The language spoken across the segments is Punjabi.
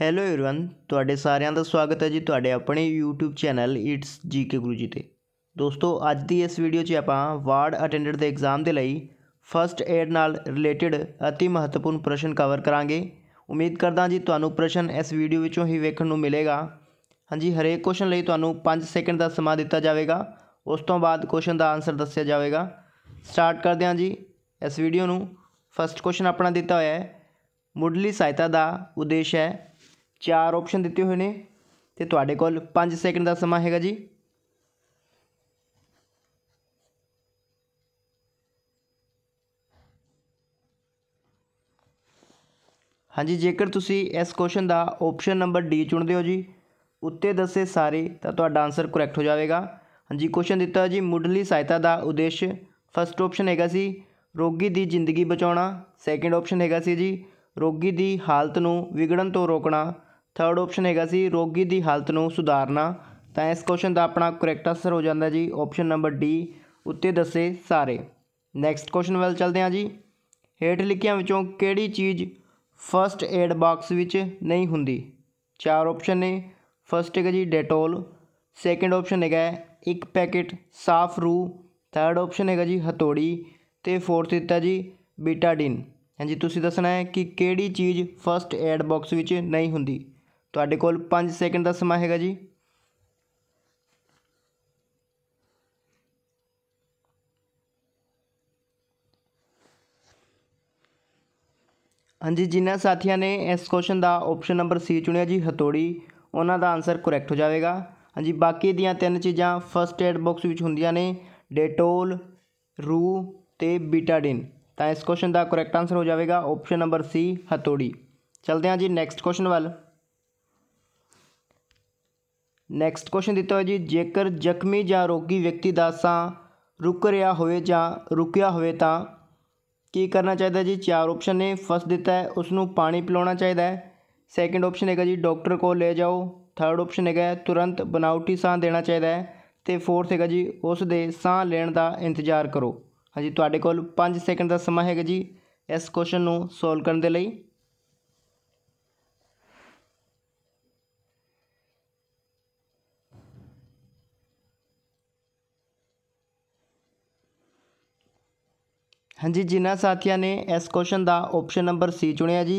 ਹੈਲੋ एवरीवन ਤੁਹਾਡੇ ਸਾਰਿਆਂ ਦਾ ਸਵਾਗਤ ਹੈ ਜੀ ਤੁਹਾਡੇ ਆਪਣੇ YouTube channel it's GK Guru ji ਤੇ ਦੋਸਤੋ ਅੱਜ ਦੀ ਇਸ ਵੀਡੀਓ 'ਚ ਆਪਾਂ ਵਾਰਡ ਅਟੈਂਡੈਂਟ ਦੇ ਐਗਜ਼ਾਮ ਦੇ ਲਈ ਫਰਸਟ ਏਡ ਨਾਲ ਰਿਲੇਟਡ ਅਤੀ ਮਹੱਤਵਪੂਰਨ ਪ੍ਰਸ਼ਨ ਕਵਰ ਕਰਾਂਗੇ ਉਮੀਦ ਕਰਦਾ ਜੀ ਤੁਹਾਨੂੰ ਪ੍ਰਸ਼ਨ ਇਸ ਵੀਡੀਓ ਵਿੱਚੋਂ ਹੀ ਵੇਖਣ ਨੂੰ ਮਿਲੇਗਾ ਹਾਂਜੀ ਹਰੇਕ ਕੁਐਸਚਨ ਲਈ ਤੁਹਾਨੂੰ 5 ਸੈਕਿੰਡ ਦਾ ਸਮਾਂ ਦਿੱਤਾ ਜਾਵੇਗਾ ਉਸ ਤੋਂ ਬਾਅਦ ਕੁਐਸਚਨ ਦਾ ਆਨਸਰ ਦੱਸਿਆ ਜਾਵੇਗਾ ਸਟਾਰਟ ਕਰਦੇ ਹਾਂ ਜੀ ਇਸ ਵੀਡੀਓ ਨੂੰ ਫਰਸਟ ਕੁਐਸਚਨ ਆਪਣਾ ਦਿੱਤਾ ਹੋਇਆ ਹੈ ਮੁੱਢਲੀ ਸਹਾਇਤਾ ਦਾ ਉਦੇਸ਼ ਹੈ ਚਾਰ ਆਪਸ਼ਨ ਦਿੱਤੇ ਹੋਏ ਨੇ ਤੇ ਤੁਹਾਡੇ ਕੋਲ 5 ਸੈਕਿੰਡ ਦਾ ਸਮਾਂ ਹੈਗਾ ਜੀ ਹਾਂਜੀ ਜੇਕਰ ਤੁਸੀਂ ਇਸ ਕੁਐਸਚਨ ਦਾ ਆਪਸ਼ਨ ਨੰਬਰ ਡੀ ਚੁਣਦੇ ਹੋ ਜੀ ਉੱਤੇ ਦੱਸੇ ਸਾਰੇ ਤਾਂ ਤੁਹਾਡਾ ਆਨਸਰ ਕਰੈਕਟ ਹੋ ਜਾਵੇਗਾ ਹਾਂਜੀ ਕੁਐਸਚਨ ਦਿੱਤਾ ਜੀ ਮੁੱਢਲੀ ਸਹਾਇਤਾ ਦਾ ਉਦੇਸ਼ ਫਸਟ ਆਪਸ਼ਨ ਹੈਗਾ ਸੀ ਰੋਗੀ ਦੀ ਜ਼ਿੰਦਗੀ ਬਚਾਉਣਾ ਸੈਕੰਡ ਆਪਸ਼ਨ ਹੈਗਾ ਸੀ ਜੀ ਰੋਗੀ ਦੀ ਹਾਲਤ ਨੂੰ ਵਿਗੜਨ ਤੋਂ ਰੋਕਣਾ ਥਰਡ ਆਪਸ਼ਨ ਹੈਗਾ ਸੀ ਰੋਗੀ ਦੀ ਹਾਲਤ ਨੂੰ ਸੁਧਾਰਨਾ ਤਾਂ ਇਸ ਕੁਐਸਚਨ ਦਾ ਆਪਣਾ ਕਰੈਕਟ ਆਨਸਰ ਹੋ ਜਾਂਦਾ ਜੀ ਆਪਸ਼ਨ ਨੰਬਰ ਡੀ ਉੱਤੇ ਦੱਸੇ ਸਾਰੇ ਨੈਕਸਟ ਕੁਐਸਚਨ ਵੱਲ ਚੱਲਦੇ ਹਾਂ ਜੀ ਹੇਠ ਲਿਖਿਆਂ ਵਿੱਚੋਂ ਕਿਹੜੀ ਚੀਜ਼ ਫਰਸਟ ਏਡ ਬਾਕਸ ਵਿੱਚ ਨਹੀਂ ਹੁੰਦੀ ਚਾਰ ਆਪਸ਼ਨ ਨੇ ਫਰਸਟ ਹੈਗਾ ਜੀ ਡੈਟੋਲ ਸੈਕੰਡ ਆਪਸ਼ਨ ਹੈਗਾ ਇੱਕ ਪੈਕੇਟ ਸਾਫ ਰੂ ਥਰਡ ਆਪਸ਼ਨ ਹੈਗਾ ਜੀ ਹਥੋੜੀ ਤੇ ਫੋਰਥ ਦਿੱਤਾ ਜੀ ਬੀਟਾਡਿਨ ਹਾਂਜੀ ਤੁਸੀਂ ਦੱਸਣਾ ਹੈ ਕਿ ਕਿਹੜੀ ਚੀਜ਼ ਫਰਸਟ ਏਡ ਬਾਕਸ ਵਿੱਚ ਨਹੀਂ ਹੁੰਦੀ ਤੁਹਾਡੇ ਕੋਲ 5 ਸੈਕਿੰਡ ਦਾ ਸਮਾਂ ਹੈਗਾ ਜੀ ਹਾਂਜੀ ਜਿਨ੍ਹਾਂ ਸਾਥੀਆਂ ਨੇ ਇਸ ਕੁਐਸਚਨ ਦਾ ਆਪਸ਼ਨ ਨੰਬਰ ਸੀ ਚੁਣਿਆ ਜੀ ਹਥੋੜੀ ਉਹਨਾਂ ਦਾ ਆਨਸਰ ਕਰੈਕਟ ਹੋ ਜਾਵੇਗਾ ਹਾਂਜੀ ਬਾਕੀ ਦੀਆਂ ਤਿੰਨ ਚੀਜ਼ਾਂ ਫਰਸਟ ਏਡ ਬਾਕਸ ਵਿੱਚ ਹੁੰਦੀਆਂ ਨੇ ਡੇਟੋਲ ਰੂ ਤੇ ਬੀਟਾਡਿਨ ਤਾਂ ਇਸ ਕੁਐਸਚਨ ਦਾ ਕਰੈਕਟ ਆਨਸਰ ਹੋ ਜਾਵੇਗਾ ਆਪਸ਼ਨ ਨੰਬਰ ਸੀ ਹਥੋੜੀ ਚਲਦੇ ਹਾਂ ਜੀ ਨੈਕਸਟ ਕੁਐਸਚਨ ਵੱਲ ਨੈਕਸਟ ਕੁਐਸਚਨ ਦਿੱਤਾ ਹੋਇਆ ਜੀ ਜੇਕਰ ਜ਼ਖਮੀ ਜਾਂ ਰੋਗੀ ਵਿਅਕਤੀ ਦਾ ਸਾਹ ਰੁਕ ਰਿਹਾ ਹੋਵੇ ਜਾਂ ਰੁਕਿਆ ਹੋਵੇ ਤਾਂ ਕੀ ਕਰਨਾ ਚਾਹੀਦਾ ਜੀ ਚਾਰ ਆਪਸ਼ਨ ਨੇ ਫਸਟ ਦਿੱਤਾ ਹੈ ਉਸ ਨੂੰ ਪਾਣੀ ਪਿਲਾਉਣਾ ਚਾਹੀਦਾ ਹੈ ਸੈਕੰਡ ਆਪਸ਼ਨ ਹੈਗਾ ਜੀ ਡਾਕਟਰ ਕੋਲ ਲੈ ਜਾਓ ਥਰਡ ਆਪਸ਼ਨ ਹੈਗਾ ਤੁਰੰਤ ਬਨਾਉਟੀ ਸਾਹ ਦੇਣਾ ਚਾਹੀਦਾ ਹੈ ਤੇ ਫੋਰਥ ਹੈਗਾ ਜੀ ਉਸ ਦੇ ਸਾਹ ਲੈਣ ਦਾ ਇੰਤਜ਼ਾਰ ਕਰੋ ਹਾਂਜੀ ਤੁਹਾਡੇ ਕੋਲ 5 ਸੈਕਿੰਡ ਦਾ ਸਮਾਂ ਹੈਗਾ ਜੀ ਇਸ ਕੁਐਸਚਨ ਨੂੰ ਸੋਲਵ ਕਰਨ ਦੇ ਲਈ ਹਾਂਜੀ ਜਿਨ੍ਹਾਂ ਸਾਥੀਆਂ ਨੇ ਇਸ ਕੁਐਸਚਨ ਦਾ ਆਪਸ਼ਨ ਨੰਬਰ ਸੀ ਚੁਣਿਆ ਜੀ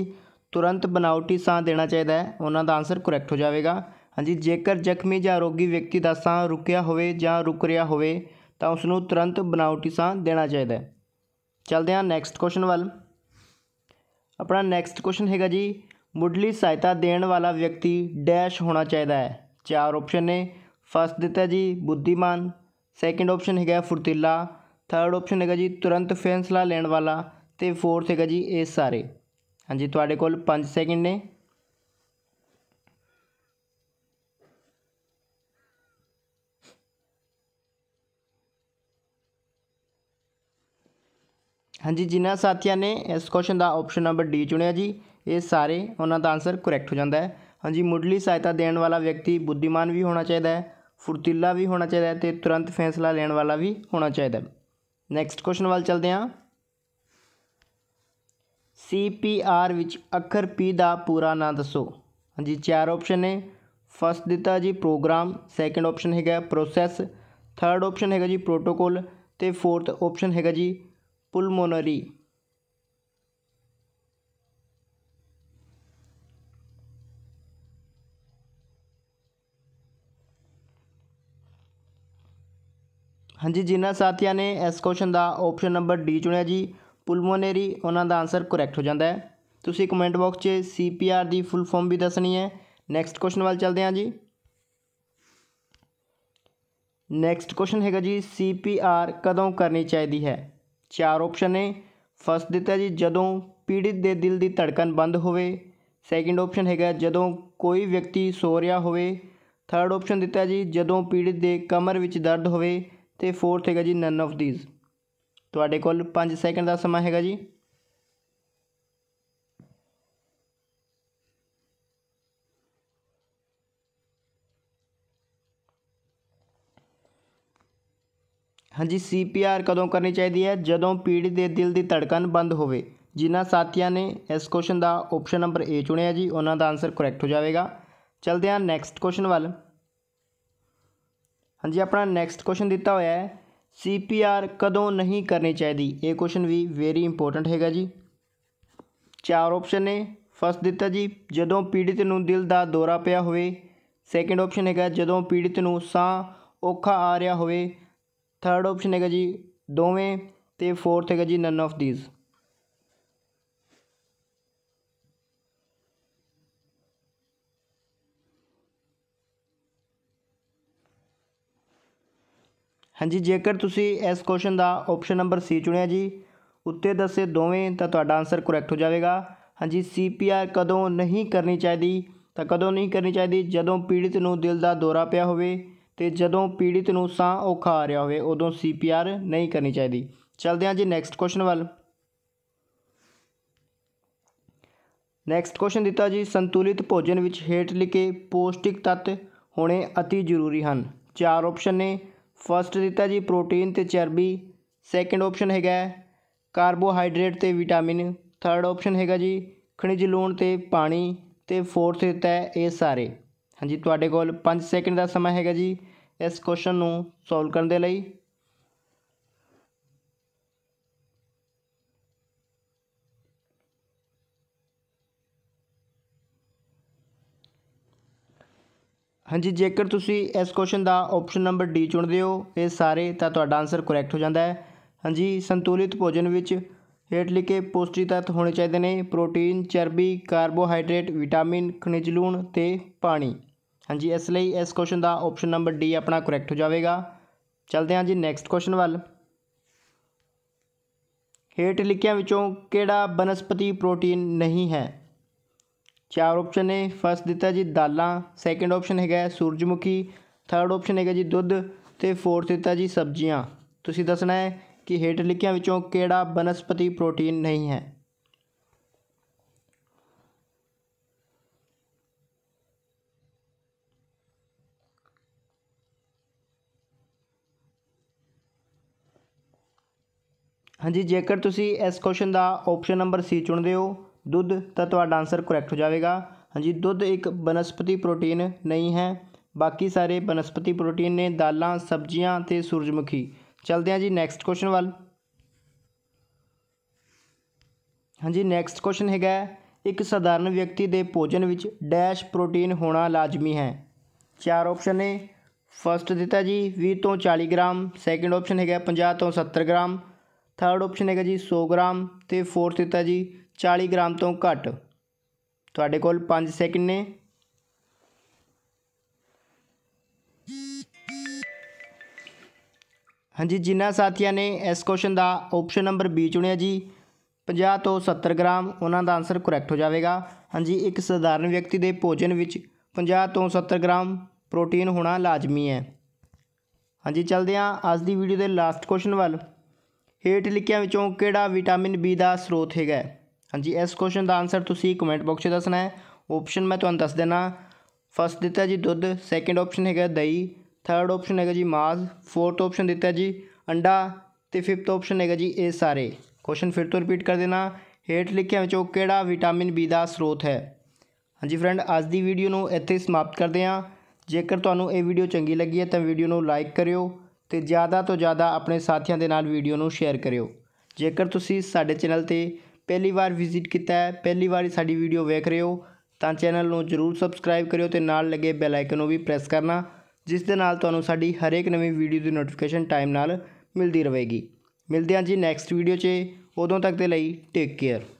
ਤੁਰੰਤ ਬਨਾਉਟੀ ਸਾਹ ਦੇਣਾ ਚਾਹੀਦਾ ਹੈ ਉਹਨਾਂ ਦਾ ਆਨਸਰ ਕਰੈਕਟ ਹੋ ਜਾਵੇਗਾ ਹਾਂਜੀ ਜੇਕਰ ਜ਼ਖਮੀ ਜਾਂ ਰੋਗੀ ਵਿਅਕਤੀ ਦਾ ਸਾਹ ਰੁਕਿਆ ਹੋਵੇ ਜਾਂ ਰੁਕ ਰਿਹਾ ਹੋਵੇ ਤਾਂ ਉਸ ਨੂੰ ਤੁਰੰਤ ਬਨਾਉਟੀ ਸਾਹ ਦੇਣਾ ਚਾਹੀਦਾ ਹੈ ਚਲਦੇ ਹਾਂ ਨੈਕਸਟ ਕੁਐਸਚਨ ਵੱਲ ਆਪਣਾ ਨੈਕਸਟ ਕੁਐਸਚਨ ਹੈਗਾ ਜੀ ਮੁੱਢਲੀ ਸਹਾਇਤਾ ਦੇਣ ਵਾਲਾ ਵਿਅਕਤੀ ਡੈਸ਼ ਹੋਣਾ ਚਾਹੀਦਾ ਹੈ ਚਾਰ ਆਪਸ਼ਨ ਨੇ ਫਸਟ ਦਿੱਤਾ ਜੀ ਬੁੱਧੀਮਾਨ ਸੈਕੰਡ ਆਪਸ਼ਨ ਹੈਗਾ ਫੁਰਤੀਲਾ ਥਰਡ ਆਪਸ਼ਨ ਹੈਗਾ ਜੀ ਤੁਰੰਤ ਫੈਸਲਾ ਲੈਣ ਵਾਲਾ ਤੇ ਫੋਰਥ ਹੈਗਾ ਜੀ ਇਹ ਸਾਰੇ ਹਾਂਜੀ ਤੁਹਾਡੇ ਕੋਲ 5 ਸੈਕਿੰਡ ਨੇ ਹਾਂਜੀ ਜਿਨ੍ਹਾਂ ਸਾਥੀਆਂ ਨੇ ਇਸ ਕੁਐਸਚਨ ਦਾ ਆਪਸ਼ਨ ਨੰਬਰ ਡੀ ਚੁਣਿਆ ਜੀ ਇਹ ਸਾਰੇ ਉਹਨਾਂ ਦਾ ਆਨਸਰ ਕਰੈਕਟ ਹੋ ਜਾਂਦਾ ਹੈ ਹਾਂਜੀ ਮੁੱਢਲੀ ਸਹਾਇਤਾ ਦੇਣ ਵਾਲਾ ਵਿਅਕਤੀ ਬੁੱਧੀਮਾਨ ਵੀ ਹੋਣਾ ਚਾਹੀਦਾ ਹੈ ਫੁਰਤੀਲਾ ਵੀ ਹੋਣਾ ਚਾਹੀਦਾ ਹੈ ਤੇ ਤੁਰੰਤ ਫੈਸਲਾ ਲੈਣ ਵਾਲਾ ਵੀ ਹੋਣਾ ਚਾਹੀਦਾ ਹੈ ਨੈਕਸਟ ਕੁਐਸਚਨ ਵੱਲ ਚਲਦੇ ਹਾਂ ਆਰ ਵਿੱਚ ਅੱਖਰ ਪੀ ਦਾ ਪੂਰਾ ਨਾਮ ਦੱਸੋ ਹਾਂਜੀ ਚਾਰ ਆਪਸ਼ਨ ਨੇ ਫਸਟ ਦਿੱਤਾ ਜੀ ਪ੍ਰੋਗਰਾਮ ਸੈਕੰਡ ਆਪਸ਼ਨ ਹੈਗਾ ਪ੍ਰੋਸੈਸ ਥਰਡ ਆਪਸ਼ਨ ਹੈਗਾ ਜੀ ਪ੍ਰੋਟੋਕੋਲ ਤੇ ਫੋਰਥ ਆਪਸ਼ਨ ਹੈਗਾ ਜੀ ਪੁਲਮੋਨਰੀ ਹਾਂਜੀ ਜਿਨ੍ਹਾਂ ਸਾਥੀਆਂ ਨੇ ਇਸ ਕੁਐਸਚਨ ਦਾ ਆਪਸ਼ਨ ਨੰਬਰ ਡੀ ਚੁਣਿਆ ਜੀ ਪulmonary ਉਹਨਾਂ ਦਾ ਆਨਸਰ ਕਰੈਕਟ ਹੋ ਜਾਂਦਾ ਹੈ ਤੁਸੀਂ ਕਮੈਂਟ ਬਾਕਸ 'ਚ ਸੀਪੀਆਰ ਦੀ ਫੁੱਲ ਫਾਰਮ ਵੀ ਦੱਸਣੀ ਹੈ ਨੈਕਸਟ ਕੁਐਸਚਨ ਵੱਲ ਚੱਲਦੇ ਹਾਂ ਜੀ ਨੈਕਸਟ ਕੁਐਸਚਨ ਹੈਗਾ ਜੀ ਸੀਪੀਆਰ ਕਦੋਂ ਕਰਨੀ ਚਾਹੀਦੀ ਹੈ ਚਾਰ ਆਪਸ਼ਨ ਨੇ ਫਸਟ ਦਿੱਤਾ ਜੀ ਜਦੋਂ ਪੀੜਿਤ ਦੇ ਦਿਲ ਦੀ ਧੜਕਨ ਬੰਦ ਹੋਵੇ ਸੈਕਿੰਡ ਆਪਸ਼ਨ ਹੈਗਾ ਜਦੋਂ ਕੋਈ ਵਿਅਕਤੀ ਸੋ ਰਿਹਾ ਹੋਵੇ ਥਰਡ ਆਪਸ਼ਨ ਦਿੱਤਾ ਜੀ ਜਦੋਂ ਪੀੜਿਤ ਦੇ ਕਮਰ ਵਿੱਚ ਦਰਦ ਹੋਵੇ ਤੇ ਫੋਰਥ ਹੈਗਾ ਜੀ ਨਨ ਆਫ ਥੀਸ ਤੁਹਾਡੇ ਕੋਲ 5 ਸੈਕਿੰਡ ਦਾ ਸਮਾਂ ਹੈਗਾ ਜੀ ਹਾਂਜੀ ਸੀਪੀਆਰ ਕਦੋਂ ਕਰਨੀ ਚਾਹੀਦੀ ਹੈ ਜਦੋਂ ਪੀੜਤ ਦੇ ਦਿਲ ਦੀ ਧੜਕਣ ਬੰਦ ਹੋਵੇ ਜਿਨ੍ਹਾਂ ਸਾਥੀਆਂ ਨੇ ਇਸ ਕੁਐਸਚਨ ਦਾ ਆਪਸ਼ਨ ਨੰਬਰ ਏ ਚੁਣਿਆ ਜੀ ਉਹਨਾਂ ਦਾ ਆਨਸਰ ਕਰੈਕਟ ਹੋ ਜਾਵੇਗਾ ਚਲਦੇ ਹਾਂ ਨੈਕਸਟ ਕੁਐਸਚਨ ਵੱਲ ਹਾਂਜੀ ਆਪਣਾ ਨੈਕਸਟ ਕੁਐਸਚਨ ਦਿੱਤਾ ਹੋਇਆ ਹੈ ਸੀਪੀਆਰ ਕਦੋਂ ਨਹੀਂ ਕਰਨੀ ਚਾਹੀਦੀ ਇਹ ਕੁਐਸਚਨ ਵੀ ਵੈਰੀ ਇੰਪੋਰਟੈਂਟ ਹੈਗਾ ਜੀ ਚਾਰ ਆਪਸ਼ਨ ਨੇ ਫਸਟ ਦਿੱਤਾ ਜੀ ਜਦੋਂ ਪੀੜਿਤ ਨੂੰ ਦਿਲ ਦਾ ਦੌਰਾ ਪਿਆ ਹੋਵੇ ਸੈਕੰਡ ਆਪਸ਼ਨ ਹੈਗਾ ਜਦੋਂ ਪੀੜਿਤ ਨੂੰ ਸਾਹ ਔਖਾ ਆ ਰਿਹਾ ਹੋਵੇ ਥਰਡ ਆਪਸ਼ਨ ਹੈਗਾ ਜੀ ਦੋਵੇਂ ਤੇ ਫੋਰਥ ਹੈਗਾ ਜੀ ਨਨ ਆਫ ਥੀਸ ਹਾਂਜੀ ਜੇਕਰ ਤੁਸੀਂ ਇਸ ਕੁਐਸਚਨ ਦਾ ਆਪਸ਼ਨ ਨੰਬਰ ਸੀ ਚੁਣਿਆ ਜੀ ਉੱਤੇ ਦੱਸੇ ਦੋਵੇਂ ਤਾਂ ਤੁਹਾਡਾ ਆਨਸਰ ਕਰੈਕਟ ਹੋ ਜਾਵੇਗਾ ਹਾਂਜੀ ਸੀਪੀਆਰ ਕਦੋਂ ਨਹੀਂ ਕਰਨੀ ਚਾਹੀਦੀ ਤਾਂ ਕਦੋਂ ਨਹੀਂ ਕਰਨੀ ਚਾਹੀਦੀ ਜਦੋਂ ਪੀੜਿਤ ਨੂੰ ਦਿਲ ਦਾ ਦੌਰਾ ਪਿਆ ਹੋਵੇ ਤੇ ਜਦੋਂ ਪੀੜਿਤ ਨੂੰ ਸਾਹ ਔਖਾ ਆ ਰਿਹਾ ਹੋਵੇ ਉਦੋਂ ਸੀਪੀਆਰ ਨਹੀਂ ਕਰਨੀ ਚਾਹੀਦੀ ਚਲਦੇ ਹਾਂ ਜੀ ਨੈਕਸਟ ਕੁਐਸਚਨ ਵੱਲ ਨੈਕਸਟ ਕੁਐਸਚਨ ਦਿੱਤਾ ਜੀ ਸੰਤੁਲਿਤ ਭੋਜਨ ਵਿੱਚ ਹੇਠ ਲਿਖੇ ਪੌਸ਼ਟਿਕ ਤੱਤ ਹੋਣੇ ਅਤੀ ਜ਼ਰੂਰੀ ਹਨ ਚਾਰ ਆਪਸ਼ਨ ਨੇ ਫਸਟ ਦਿੱਤਾ ਜੀ ਪ੍ਰੋਟੀਨ ਤੇ ਚਰਬੀ ਸੈਕੰਡ ਆਪਸ਼ਨ ਹੈਗਾ ਕਾਰਬੋਹਾਈਡਰੇਟ ਤੇ ਵਿਟਾਮਿਨ ਥਰਡ ਆਪਸ਼ਨ ਹੈਗਾ ਜੀ ਖਣਿਜ ਲੂਣ ਤੇ ਪਾਣੀ ਤੇ ਫੋਰਥ ਦਿੱਤਾ ਹੈ ਇਹ ਸਾਰੇ ਹਾਂਜੀ ਤੁਹਾਡੇ ਕੋਲ 5 ਸੈਕਿੰਡ ਦਾ ਸਮਾਂ ਹੈਗਾ ਜੀ ਇਸ ਕੁਐਸਚਨ ਨੂੰ ਸੋਲਵ ਕਰਨ ਦੇ ਲਈ ਹਾਂਜੀ ਜੇਕਰ ਤੁਸੀਂ ਇਸ ਕੁਐਸਚਨ ਦਾ ਆਪਸ਼ਨ ਨੰਬਰ ਡੀ ਚੁਣਦੇ ਹੋ ਇਹ ਸਾਰੇ ਤਾਂ ਤੁਹਾਡਾ ਆਨਸਰ ਕਰੈਕਟ ਹੋ ਜਾਂਦਾ ਹੈ ਹਾਂਜੀ ਸੰਤੁਲਿਤ ਭੋਜਨ ਵਿੱਚ ਹੇਠ ਲਿਖੇ ਪੋਸ਼ਟਿਕ ਤੱਤ ਹੋਣੇ ਚਾਹੀਦੇ ਨੇ ਪ੍ਰੋਟੀਨ ਚਰਬੀ ਕਾਰਬੋਹਾਈਡਰੇਟ ਵਿਟਾਮਿਨ ਖਣਿਜ ਲੂਣ ਤੇ ਪਾਣੀ ਹਾਂਜੀ ਇਸ ਲਈ ਇਸ ਕੁਐਸਚਨ ਦਾ ਆਪਸ਼ਨ ਨੰਬਰ ਡੀ ਆਪਣਾ ਕਰੈਕਟ ਹੋ ਜਾਵੇਗਾ ਚਲਦੇ ਹਾਂ ਜੀ ਨੈਕਸਟ ਕੁਐਸਚਨ ਵੱਲ ਹੇਠ ਲਿਖਿਆਂ ਵਿੱਚੋਂ ਕਿਹੜਾ ਬਨਸਪਤੀ ਪ੍ਰੋਟੀਨ ਨਹੀਂ ਹੈ ਚਾਰ ਆਪਸ਼ਨ ਨੇ ਫਸਟ ਦਿੱਤਾ ਜੀ ਦਾਲਾਂ ਸੈਕੰਡ ਆਪਸ਼ਨ ਹੈਗਾ ਸੂਰਜਮੁਖੀ ਥਰਡ ਆਪਸ਼ਨ ਹੈਗਾ ਜੀ ਦੁੱਧ ਤੇ ਫੋਰਥ ਦਿੱਤਾ ਜੀ ਸਬਜ਼ੀਆਂ ਤੁਸੀਂ ਦੱਸਣਾ ਹੈ ਕਿ ਹੇਠ ਲਿਖਿਆਂ ਵਿੱਚੋਂ ਕਿਹੜਾ ਬਨਸਪਤੀ ਪ੍ਰੋਟੀਨ ਨਹੀਂ ਹੈ ਹਾਂਜੀ ਜੇਕਰ ਤੁਸੀਂ ਇਸ ਕੁਐਸਚਨ ਦਾ ਆਪਸ਼ਨ ਨੰਬਰ ਸੀ ਚੁਣਦੇ ਹੋ ਦੁੱਧ ਤਾਂ ਤੁਹਾਡਾ ਆਨਸਰ ਕਰੈਕਟ ਹੋ ਜਾਵੇਗਾ ਹਾਂਜੀ ਦੁੱਧ ਇੱਕ ਬਨਸਪਤੀ ਪ੍ਰੋਟੀਨ ਨਹੀਂ ਹੈ ਬਾਕੀ ਸਾਰੇ ਬਨਸਪਤੀ ਪ੍ਰੋਟੀਨ ਨੇ ਦਾਲਾਂ ਸਬਜ਼ੀਆਂ ਤੇ ਸੂਰਜਮੁਖੀ ਚਲਦੇ ਹਾਂ ਜੀ ਨੈਕਸਟ ਕੁਐਸਚਨ ਵੱਲ ਹਾਂਜੀ ਨੈਕਸਟ ਕੁਐਸਚਨ ਹੈਗਾ ਇੱਕ ਸਧਾਰਨ ਵਿਅਕਤੀ ਦੇ ਭੋਜਨ ਵਿੱਚ ਡੈਸ਼ ਪ੍ਰੋਟੀਨ ਹੋਣਾ ਲਾਜ਼ਮੀ ਹੈ ਚਾਰ ਆਪਸ਼ਨ ਨੇ ਫਰਸਟ ਦਿੱਤਾ ਜੀ 20 ਤੋਂ 40 ਗ੍ਰਾਮ ਸੈਕੰਡ ਆਪਸ਼ਨ ਹੈਗਾ 50 ਤੋਂ 70 ਗ੍ਰਾਮ ਥਰਡ ਆਪਸ਼ਨ ਹੈਗਾ ਜੀ 100 ਗ੍ਰਾਮ ਤੇ ਫੋਰਥ ਦਿੱਤਾ ਜੀ 40 ਗ੍ਰਾਮ ਤੋਂ ਘੱਟ ਤੁਹਾਡੇ ਕੋਲ 5 ਸੈਕਿੰਡ ਨੇ ਹਾਂਜੀ ਜਿਨ੍ਹਾਂ ਸਾਥੀਆਂ ਨੇ ਇਸ ਕੁਐਸਚਨ ਦਾ ਆਪਸ਼ਨ ਨੰਬਰ ਬੀ ਚੁਣਿਆ ਜੀ 50 ਤੋਂ 70 ਗ੍ਰਾਮ ਉਹਨਾਂ ਦਾ ਆਨਸਰ ਕਰੈਕਟ ਹੋ ਜਾਵੇਗਾ ਹਾਂਜੀ ਇੱਕ ਸਧਾਰਨ ਵਿਅਕਤੀ ਦੇ ਭੋਜਨ ਵਿੱਚ 50 ਤੋਂ 70 ਗ੍ਰਾਮ ਪ੍ਰੋਟੀਨ ਹੋਣਾ ਲਾਜ਼ਮੀ ਹੈ ਹਾਂਜੀ ਚਲਦੇ ਹਾਂ ਅੱਜ ਦੀ ਵੀਡੀਓ ਦੇ ਲਾਸਟ ਕੁਐਸਚਨ ਵੱਲ ਹੇਠ ਲਿਖਿਆਂ ਵਿੱਚੋਂ ਕਿਹੜਾ ਵਿਟਾਮਿਨ ਬੀ ਦਾ ਸਰੋਤ ਹੈਗਾ ਹਾਂਜੀ ਇਸ ਕੁਐਸਚਨ ਦਾ ਆਨਸਰ ਤੁਸੀਂ ਕਮੈਂਟ ਬਾਕਸ 'ਚ ਦੱਸਣਾ ਹੈ ਆਪਸ਼ਨ ਮੈਂ ਤੁਹਾਨੂੰ ਦੱਸ ਦੇਣਾ ਫਸਟ ਦਿੱਤਾ ਜੀ ਦੁੱਧ ਸੈਕੰਡ ਆਪਸ਼ਨ ਹੈਗਾ ਦਹੀਂ ਥਰਡ ਆਪਸ਼ਨ ਹੈਗਾ ਜੀ ਮਾਸ ਫੋਰਥ ਆਪਸ਼ਨ ਦਿੱਤਾ ਜੀ ਅੰਡਾ ਤੇ ਫਿਫਥ ਆਪਸ਼ਨ ਹੈਗਾ ਜੀ ਇਹ ਸਾਰੇ ਕੁਐਸਚਨ ਫਿਰ ਤੋਂ ਰਿਪੀਟ ਕਰ ਦੇਣਾ ਹੇਠ ਲਿਖਿਆ ਵਿੱਚੋਂ ਕਿਹੜਾ ਵਿਟਾਮਿਨ ਬੀ ਦਾ ਸਰੋਤ ਹੈ ਹਾਂਜੀ ਫਰੈਂਡ ਅੱਜ ਦੀ ਵੀਡੀਓ ਨੂੰ ਇੱਥੇ ਸਮਾਪਤ ਕਰਦੇ ਹਾਂ ਜੇਕਰ ਤੁਹਾਨੂੰ ਇਹ ਵੀਡੀਓ ਚੰਗੀ ਲੱਗੀ ਹੈ ਤਾਂ ਵੀਡੀਓ ਨੂੰ ਲਾਈਕ ਕਰਿਓ ਤੇ ਜ਼ਿਆਦਾ ਤੋਂ ਜ਼ਿਆਦਾ ਆਪਣੇ ਸਾਥੀਆਂ ਦੇ ਨਾਲ ਵੀਡੀਓ ਨੂੰ ਸ਼ੇਅਰ ਕਰਿਓ ਜੇਕਰ ਤੁਸੀਂ ਸਾਡੇ ਚੈਨਲ ਤੇ ਪਹਿਲੀ ਵਾਰ ਵਿਜ਼ਿਟ ਕੀਤਾ ਹੈ ਪਹਿਲੀ ਵਾਰ ਸਾਡੀ ਵੀਡੀਓ ਵੇਖ ਰਹੇ ਹੋ ਤਾਂ ਚੈਨਲ ਨੂੰ ਜਰੂਰ ਸਬਸਕ੍ਰਾਈਬ ਕਰਿਓ ਤੇ ਨਾਲ ਲੱਗੇ ਬੈਲ ਆਈਕਨ ਨੂੰ ਵੀ ਪ੍ਰੈਸ ਕਰਨਾ ਜਿਸ ਦੇ ਨਾਲ ਤੁਹਾਨੂੰ ਸਾਡੀ ਹਰੇਕ ਨਵੀਂ ਵੀਡੀਓ ਦੀ ਨੋਟੀਫਿਕੇਸ਼ਨ ਟਾਈਮ ਨਾਲ ਮਿਲਦੀ ਰਹੇਗੀ ਮਿਲਦੇ ਹਾਂ ਜੀ ਨੈਕਸਟ ਵੀਡੀਓ 'ਚ ਉਦੋਂ ਤੱਕ ਦੇ ਲਈ ਟੇਕ ਕੇਅਰ